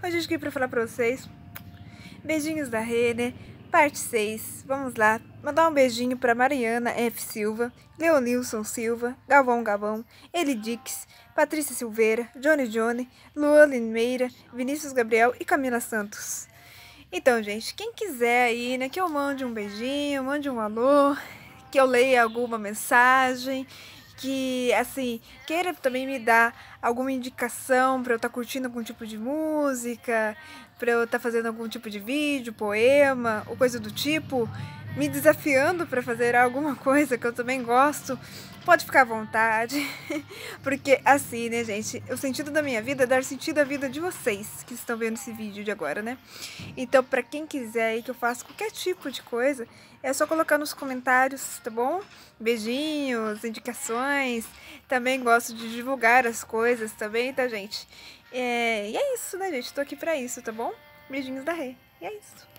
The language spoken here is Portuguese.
Hoje eu vim pra falar pra vocês. Beijinhos da né? parte 6. Vamos lá. Mandar um beijinho pra Mariana F. Silva, Leonilson Silva, Galvão Galvão, Eli Dix, Patrícia Silveira, Johnny Johnny, Luan Limeira, Vinícius Gabriel e Camila Santos. Então, gente, quem quiser aí, né, que eu mande um beijinho, mande um alô, que eu leia alguma mensagem, que, assim, queira também me dar alguma indicação para eu estar tá curtindo algum tipo de música, para eu estar tá fazendo algum tipo de vídeo, poema ou coisa do tipo, me desafiando para fazer alguma coisa que eu também gosto, pode ficar à vontade. Porque assim, né, gente? O sentido da minha vida é dar sentido à vida de vocês que estão vendo esse vídeo de agora, né? Então, para quem quiser aí que eu faça qualquer tipo de coisa, é só colocar nos comentários, tá bom? Beijinhos, indicações. Também gosto de divulgar as coisas também, tá, gente? É, e é isso, né, gente? Tô aqui pra isso, tá bom? Beijinhos da Rê. E é isso.